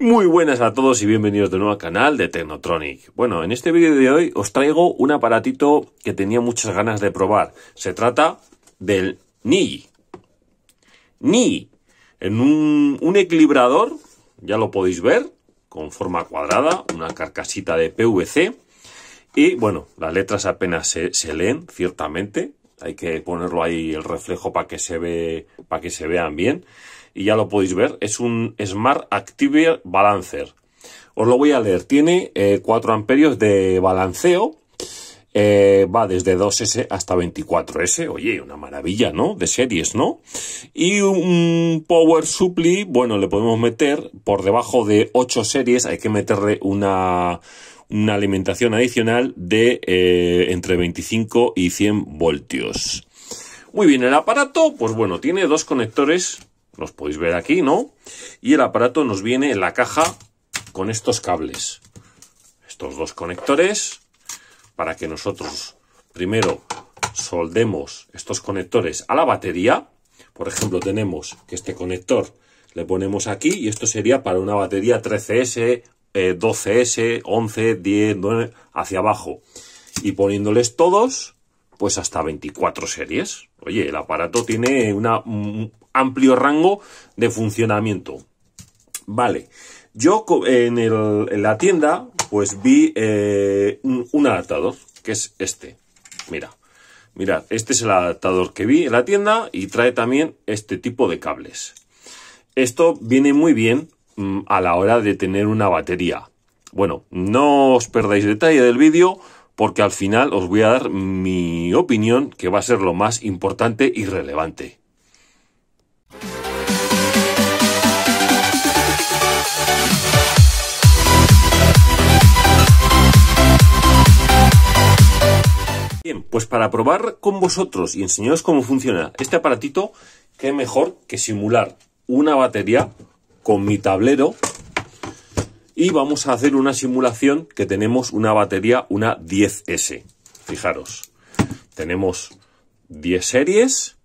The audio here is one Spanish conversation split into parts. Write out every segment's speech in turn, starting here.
Muy buenas a todos y bienvenidos de nuevo al canal de Tecnotronic. Bueno, en este vídeo de hoy os traigo un aparatito que tenía muchas ganas de probar. Se trata del Ni. Ni. En un, equilibrador, ya lo podéis ver, con forma cuadrada, una carcasita de PVC. Y bueno, las letras apenas se, se leen, ciertamente. Hay que ponerlo ahí el reflejo para que se ve, para que se vean bien y ya lo podéis ver, es un Smart Active Balancer. Os lo voy a leer, tiene 4 eh, amperios de balanceo, eh, va desde 2S hasta 24S, oye, una maravilla, ¿no? De series, ¿no? Y un Power Supply, bueno, le podemos meter por debajo de 8 series, hay que meterle una, alimentación adicional de eh, entre 25 y 100 voltios. Muy bien, el aparato, pues bueno, tiene dos conectores los podéis ver aquí, ¿no? Y el aparato nos viene en la caja con estos cables. Estos dos conectores para que nosotros primero soldemos estos conectores a la batería. Por ejemplo, tenemos que este conector le ponemos aquí y esto sería para una batería 13S, 12S, 11, 10, 9, hacia abajo. Y poniéndoles todos, pues hasta 24 series. Oye, el aparato tiene una, mm, amplio rango de funcionamiento. Vale, yo en, la tienda pues vi eh, un, adaptador, que es este. Mira, mirad, este es el adaptador que vi en la tienda y trae también este tipo de cables. Esto viene muy bien mm, a la hora de tener una batería. Bueno, no os perdáis detalle del vídeo porque al final os voy a dar mi opinión que va a ser lo más importante y relevante. Bien, pues para probar con vosotros y enseñaros cómo funciona este aparatito, qué mejor que simular una batería con mi tablero y vamos a hacer una simulación que tenemos una batería, una 10S. Fijaros, tenemos 10 series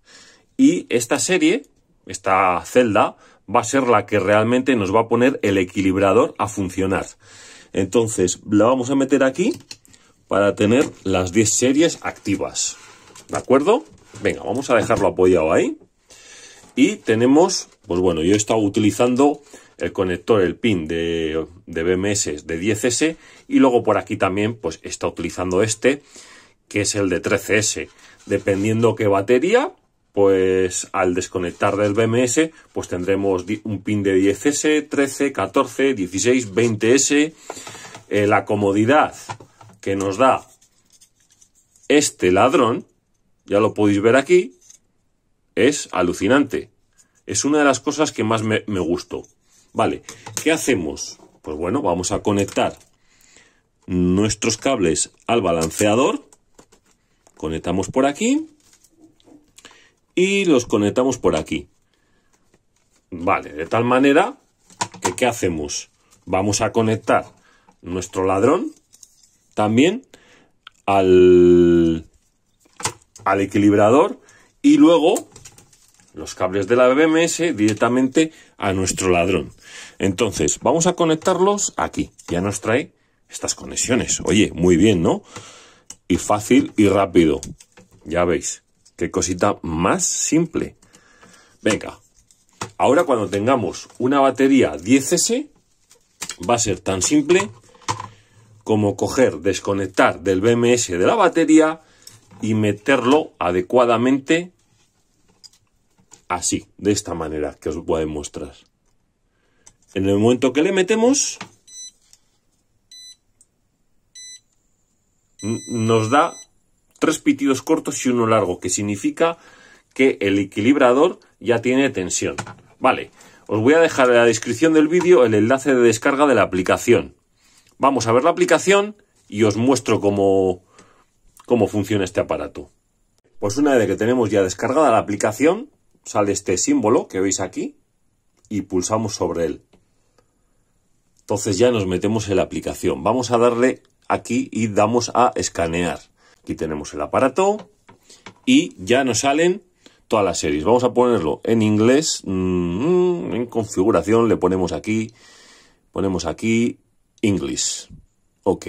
y esta serie, esta celda, va a ser la que realmente nos va a poner el equilibrador a funcionar. Entonces, la vamos a meter aquí para tener las 10 series activas. ¿De acuerdo? Venga, vamos a dejarlo apoyado ahí. Y tenemos, pues bueno, yo he estado utilizando el conector, el pin de, BMS de 10S y luego por aquí también pues está utilizando este que es el de 13S. Dependiendo qué batería, pues al desconectar del BMS pues tendremos un pin de 10S, 13, 14, 16, 20S. la comodidad, que nos da este ladrón, ya lo podéis ver aquí, es alucinante. Es una de las cosas que más me, gustó. Vale, ¿qué hacemos? Pues bueno, vamos a conectar nuestros cables al balanceador. Conectamos por aquí. Y los conectamos por aquí. Vale, de tal manera que ¿qué hacemos? Vamos a conectar nuestro ladrón también al, al equilibrador y luego los cables de la BMS directamente a nuestro ladrón. Entonces, vamos a conectarlos aquí. Ya nos trae estas conexiones. Oye, muy bien, ¿no? Y fácil y rápido. Ya veis, qué cosita más simple. Venga, ahora cuando tengamos una batería 10S, va a ser tan simple como coger, desconectar del BMS de la batería y meterlo adecuadamente así, de esta manera que os voy a demostrar. En el momento que le metemos, nos da tres pitidos cortos y uno largo, que significa que el equilibrador ya tiene tensión. Vale, os voy a dejar en la descripción del vídeo el enlace de descarga de la aplicación. Vamos a ver la aplicación y os muestro cómo, cómo funciona este aparato. Pues una vez que tenemos ya descargada la aplicación, sale este símbolo que veis aquí y pulsamos sobre él. Entonces ya nos metemos en la aplicación. Vamos a darle aquí y damos a escanear. Aquí tenemos el aparato y ya nos salen todas las series. Vamos a ponerlo en inglés, mm, en configuración, le ponemos aquí, ponemos aquí English. Ok.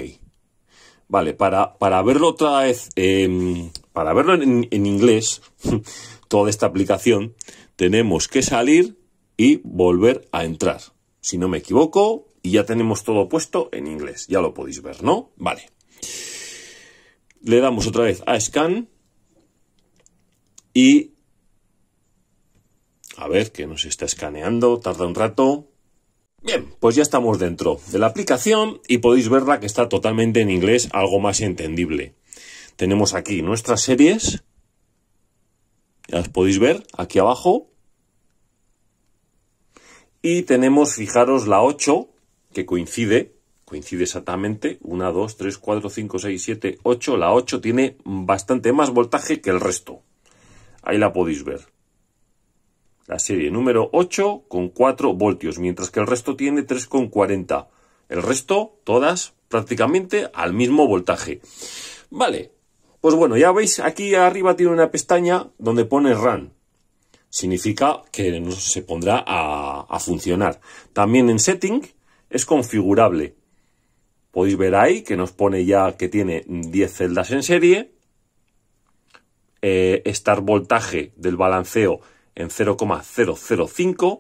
Vale, para, para verlo otra vez, em, para verlo en, en inglés, toda esta aplicación, tenemos que salir y volver a entrar. Si no me equivoco, y ya tenemos todo puesto en inglés. Ya lo podéis ver, ¿no? Vale. Le damos otra vez a Scan. Y... A ver, que nos está escaneando. Tarda un rato. Bien, pues ya estamos dentro de la aplicación y podéis verla que está totalmente en inglés, algo más entendible. Tenemos aquí nuestras series, las podéis ver aquí abajo. Y tenemos, fijaros, la 8, que coincide, coincide exactamente, 1, 2, 3, 4, 5, 6, 7, 8. La 8 tiene bastante más voltaje que el resto. Ahí la podéis ver. La serie número 8 con 4 voltios, mientras que el resto tiene 3,40. El resto, todas prácticamente al mismo voltaje. Vale, pues bueno, ya veis, aquí arriba tiene una pestaña donde pone Run Significa que se pondrá a, funcionar. También en setting es configurable. Podéis ver ahí que nos pone ya que tiene 10 celdas en serie. estar eh, voltaje del balanceo en 0,005,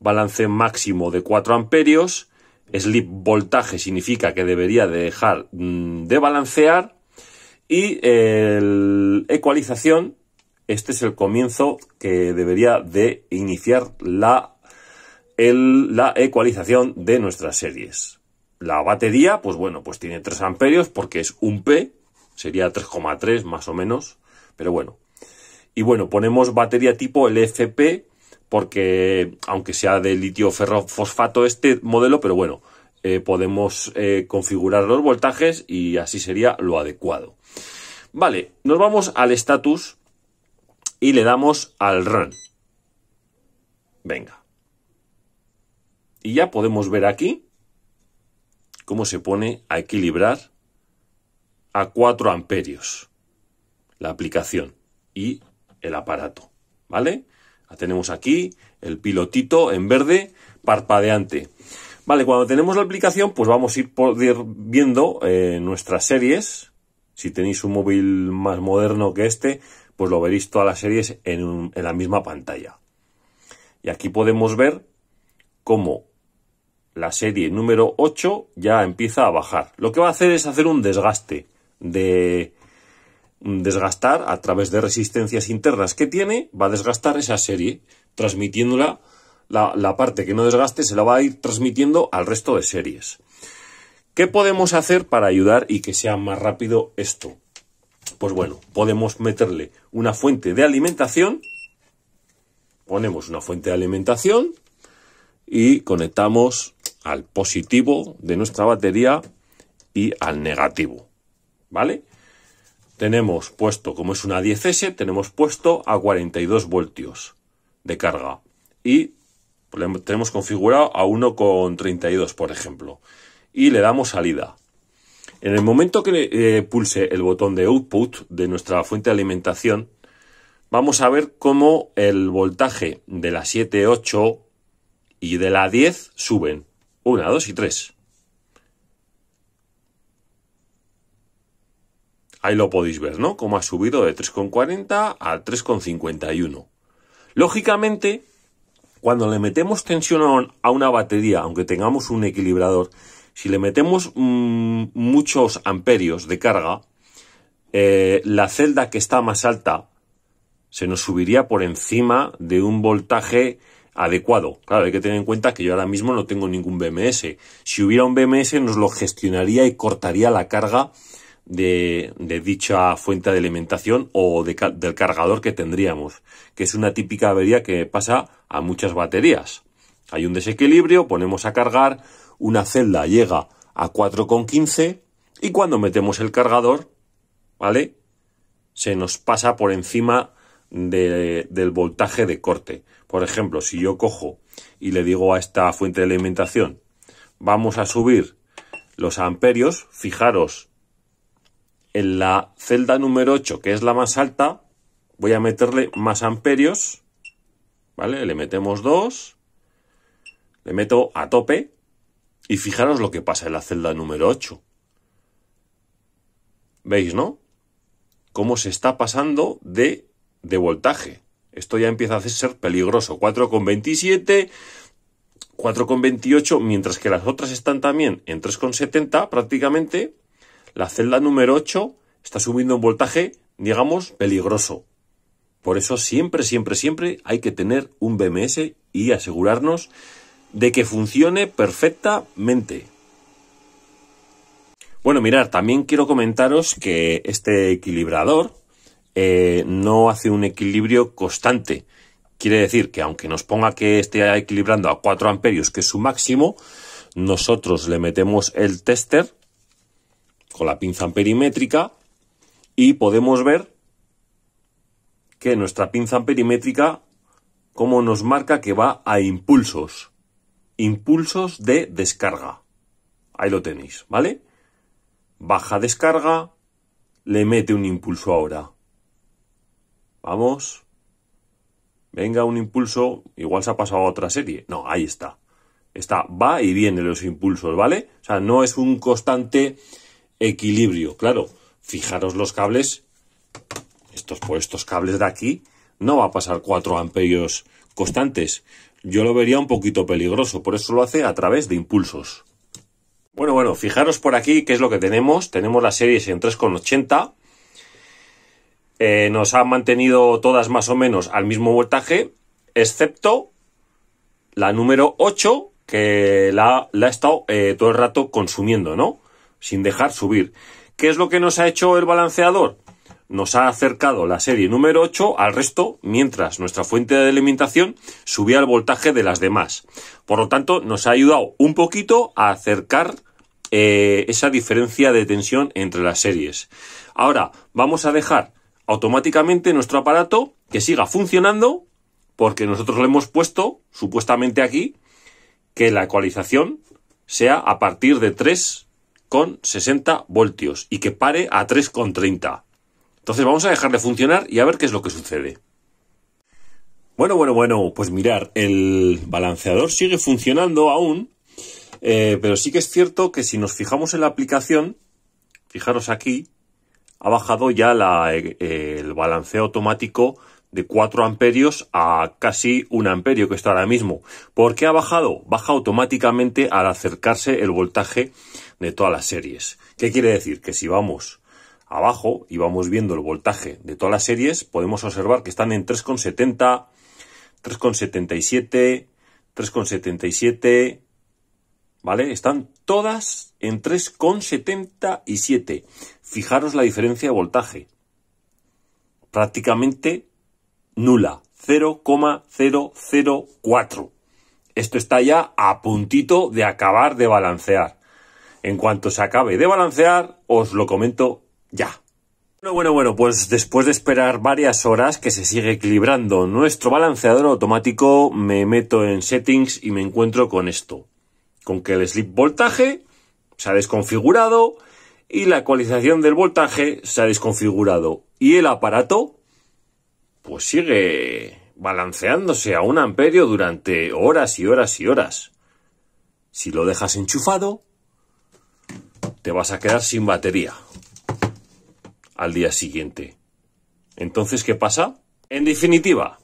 balance máximo de 4 amperios, slip voltaje significa que debería de dejar mm, de balancear y el ecualización, este es el comienzo que debería de iniciar la, la ecualización de nuestras series. La batería, pues bueno, pues tiene 3 amperios porque es un P, sería 3,3 más o menos, pero bueno, y bueno, ponemos batería tipo LFP porque aunque sea de litio ferrofosfato este modelo, pero bueno, eh, podemos eh, configurar los voltajes y así sería lo adecuado. Vale, nos vamos al status y le damos al run. Venga. Y ya podemos ver aquí cómo se pone a equilibrar a 4 amperios la aplicación. Y el aparato. ¿Vale? tenemos aquí, el pilotito en verde, parpadeante. Vale, cuando tenemos la aplicación, pues vamos a ir viendo eh, nuestras series. Si tenéis un móvil más moderno que este, pues lo veréis todas las series en, en la misma pantalla. Y aquí podemos ver cómo la serie número 8 ya empieza a bajar. Lo que va a hacer es hacer un desgaste de, desgastar a través de resistencias internas que tiene, va a desgastar esa serie, transmitiéndola, la, parte que no desgaste se la va a ir transmitiendo al resto de series. ¿Qué podemos hacer para ayudar y que sea más rápido esto? Pues bueno, podemos meterle una fuente de alimentación, ponemos una fuente de alimentación y conectamos al positivo de nuestra batería y al negativo, ¿vale? tenemos puesto, como es una 10S, tenemos puesto a 42 voltios de carga. Y tenemos configurado a 1,32, por ejemplo. Y le damos salida. En el momento que eh, pulse el botón de output de nuestra fuente de alimentación, vamos a ver cómo el voltaje de la 7, 8 y de la 10 suben. 1, 2 y 3. Ahí lo podéis ver, ¿no? Cómo ha subido de 3,40 a 3,51. Lógicamente, cuando le metemos tensión a una batería, aunque tengamos un equilibrador, si le metemos mm, muchos amperios de carga, eh, la celda que está más alta se nos subiría por encima de un voltaje adecuado. Claro, hay que tener en cuenta que yo ahora mismo no tengo ningún BMS. Si hubiera un BMS nos lo gestionaría y cortaría la carga de, dicha fuente de alimentación o del cargador que tendríamos, que es una típica avería que pasa a muchas baterías. Hay un desequilibrio, ponemos a cargar, una celda llega a 4,15 y cuando metemos el cargador, ¿vale? Se nos pasa por encima del voltaje de corte. Por ejemplo, si yo cojo y le digo a esta fuente de alimentación, vamos a subir los amperios, fijaros en la celda número 8, que es la más alta, voy a meterle más amperios, ¿vale? Le metemos 2, le meto a tope, y fijaros lo que pasa en la celda número 8. ¿Veis, no? Cómo se está pasando de, de voltaje. Esto ya empieza a ser peligroso. 4,27, 4,28, mientras que las otras están también en 3,70 prácticamente, la celda número 8 está subiendo un voltaje, digamos, peligroso. Por eso siempre, siempre, siempre hay que tener un BMS y asegurarnos de que funcione perfectamente. Bueno, mirar, también quiero comentaros que este equilibrador eh, no hace un equilibrio constante. Quiere decir que aunque nos ponga que esté equilibrando a 4 amperios, que es su máximo, nosotros le metemos el tester con la pinza perimétrica y podemos ver que nuestra pinza perimétrica como nos marca que va a impulsos, impulsos de descarga. Ahí lo tenéis, ¿vale? Baja descarga, le mete un impulso ahora. Vamos. Venga, un impulso. Igual se ha pasado a otra serie. No, ahí está. Está, va y viene los impulsos, ¿vale? O sea, no es un constante equilibrio. Claro, fijaros los cables, estos, por pues, estos cables de aquí, no va a pasar 4 amperios constantes. Yo lo vería un poquito peligroso, por eso lo hace a través de impulsos. Bueno, bueno, fijaros por aquí qué es lo que tenemos. Tenemos la series en 3,80. Eh, nos han mantenido todas más o menos al mismo voltaje, excepto la número 8, que la, ha estado eh, todo el rato consumiendo, ¿no? sin dejar subir. ¿Qué es lo que nos ha hecho el balanceador? Nos ha acercado la serie número 8 al resto, mientras nuestra fuente de alimentación subía el voltaje de las demás. Por lo tanto, nos ha ayudado un poquito a acercar eh, esa diferencia de tensión entre las series. Ahora, vamos a dejar automáticamente nuestro aparato que siga funcionando, porque nosotros le hemos puesto, supuestamente aquí, que la ecualización sea a partir de 3 con 60 voltios y que pare a 3,30. Entonces vamos a dejarle funcionar y a ver qué es lo que sucede. Bueno, bueno, bueno, pues mirar, el balanceador sigue funcionando aún, eh, pero sí que es cierto que si nos fijamos en la aplicación, fijaros aquí, ha bajado ya eh, el balanceo automático de 4 amperios a casi 1 amperio que está ahora mismo. ¿Por qué ha bajado? Baja automáticamente al acercarse el voltaje de todas las series. ¿Qué quiere decir? Que si vamos abajo y vamos viendo el voltaje de todas las series, podemos observar que están en 3,70, 3,77, 3,77, ¿vale? Están todas en 3,77. Fijaros la diferencia de voltaje. Prácticamente nula, 0,004. Esto está ya a puntito de acabar de balancear. En cuanto se acabe de balancear, os lo comento ya. Bueno, bueno, bueno, pues después de esperar varias horas que se sigue equilibrando nuestro balanceador automático, me meto en settings y me encuentro con esto. Con que el slip voltaje se ha desconfigurado y la actualización del voltaje se ha desconfigurado. Y el aparato, pues sigue balanceándose a un amperio durante horas y horas y horas. Si lo dejas enchufado, vas a quedar sin batería al día siguiente. Entonces, ¿qué pasa? En definitiva,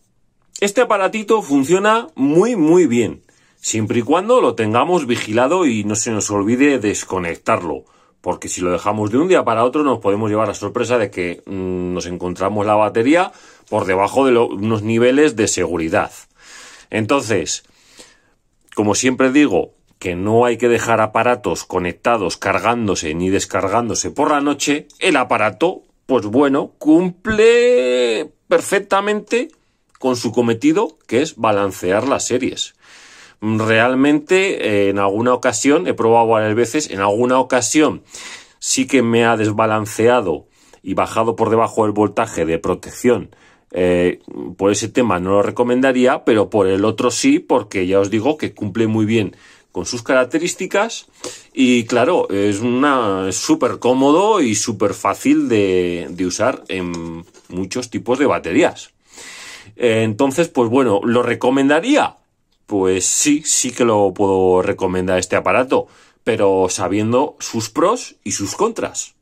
este aparatito funciona muy muy bien, siempre y cuando lo tengamos vigilado y no se nos olvide desconectarlo, porque si lo dejamos de un día para otro nos podemos llevar la sorpresa de que mm, nos encontramos la batería por debajo de unos niveles de seguridad. Entonces, como siempre digo, que no hay que dejar aparatos conectados cargándose ni descargándose por la noche, el aparato, pues bueno, cumple perfectamente con su cometido, que es balancear las series. Realmente, eh, en alguna ocasión, he probado varias veces, en alguna ocasión sí que me ha desbalanceado y bajado por debajo del voltaje de protección eh, por ese tema no lo recomendaría, pero por el otro sí, porque ya os digo que cumple muy bien con sus características y claro, es una súper cómodo y súper fácil de, usar en muchos tipos de baterías. Entonces, pues bueno, ¿lo recomendaría? Pues sí, sí que lo puedo recomendar este aparato, pero sabiendo sus pros y sus contras.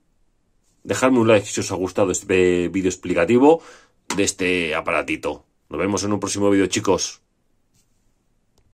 Dejadme un like si os ha gustado este vídeo explicativo de este aparatito. Nos vemos en un próximo vídeo, chicos.